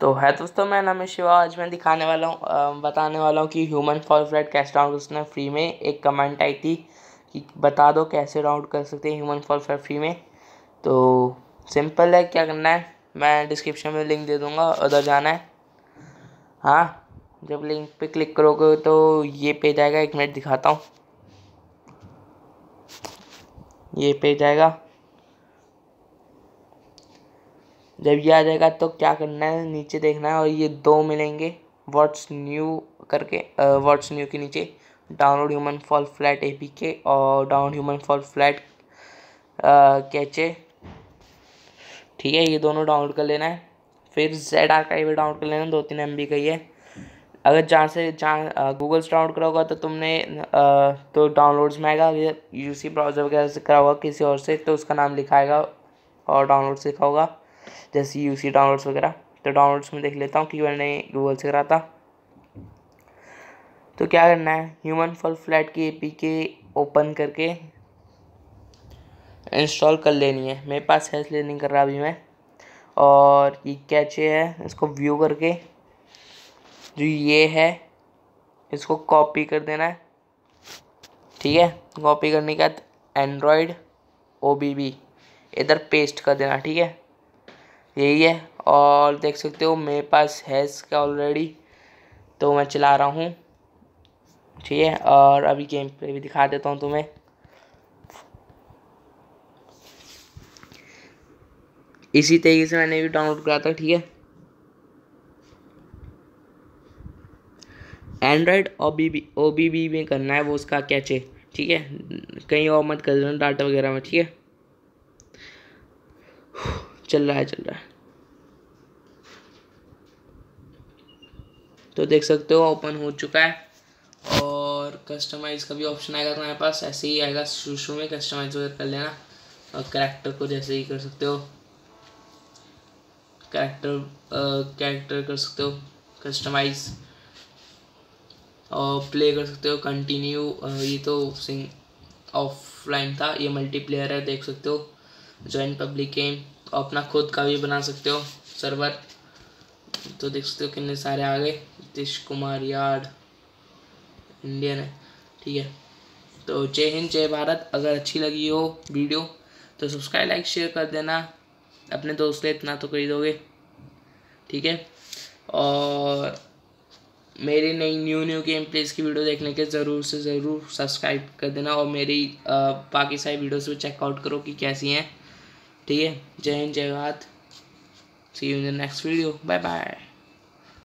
तो है तो दोस्तों मैं नाम शिवा आज मैं दिखाने वाला हूँ बताने वाला हूँ कि ह्यूमन फॉल फ्लैट कैसे डाउनलोड कर सकते हैं फ्री में एक कमेंट आई थी कि बता दो कैसे डाउनलोड कर सकते हैं ह्यूमन फॉल फ्लैट फ्री में तो सिंपल है क्या करना है मैं डिस्क्रिप्शन में लिंक दे दूँगा उधर जाना है हाँ जब लिंक पे क्लिक करोगे तो ये पेज आएगा एक मिनट दिखाता हूँ ये पेज आएगा जब ये आ जाएगा तो क्या करना है नीचे देखना है और ये दो मिलेंगे व्हाट्स न्यू करके व्हाट्स न्यू के नीचे download human fall flat A के और download human fall flat cache ठीक है ये दोनों डाउनलोड कर लेना है फिर जेड आर का भी डाउनलोड कर लेना दो तीन एम का ही है अगर जहाँ से जहाँ गूगल से डाउनलोड करा होगा तो तुमने आ, तो डाउनलोड्स में आएगा अगर यूसी ब्राउज़र वगैरह से करा होगा किसी और से तो उसका नाम लिखाएगा और डाउनलोड लिखा होगा जैसे यू सी डाउनलोड्स वगैरह तो डाउनलोड्स में देख लेता हूँ कि मैंने गूगल से करा था तो क्या करना है ह्यूमन फॉल फ्लैट की ए के ओपन करके इंस्टॉल कर लेनी है मेरे पास है इसलिए नहीं कर रहा अभी मैं और ये कैचे है इसको व्यू करके जो ये है इसको कॉपी कर देना है ठीक है कॉपी करने के बाद एंड्रॉयड ओ बी बी इधर पेस्ट कर देना ठीक है यही है और देख सकते हो मेरे पास है इसका ऑलरेडी तो मैं चला रहा हूँ ठीक है और अभी गेम पे भी दिखा देता हूँ तुम्हें इसी तरीके से मैंने भी डाउनलोड करा था ठीक है Android O B B O B B में करना है वो उसका कैच है ठीक है कहीं और मत कर देना डाटा वगैरह में ठीक है चल रहा है चल रहा है तो देख सकते हो ओपन हो चुका है और कस्टमाइज़ का भी ऑप्शन आएगा तुम्हारे पास ऐसे ही आएगा शुरू शुरू में कस्टमाइज वगैरह कर लेना और करेक्टर को जैसे ही कर सकते हो करेक्टर करेक्टर कर सकते हो कस्टमाइज और प्ले कर सकते हो कंटिन्यू ये तो सिंग ऑफलाइन था ये मल्टीप्लेयर है देख सकते हो ज्वाइन पब्लिक गेम अपना खुद का भी बना सकते हो सर्वर तो देख सकते हो कितने सारे आ गए नीतीश कुमार यार इंडियन है ठीक है तो जय हिंद जय भारत अगर अच्छी लगी हो वीडियो तो सब्सक्राइब लाइक शेयर कर देना अपने दोस्त ने इतना तो कर दोगे ठीक है और मेरे नई न्यू न्यू गेम प्लेस की वीडियो देखने के ज़रूर से ज़रूर सब्सक्राइब कर देना और मेरी बाकी सारी वीडियोस भी चेकआउट करो कि कैसी हैं ठीक है जय हिंद जय Bharat see you in the next video bye bye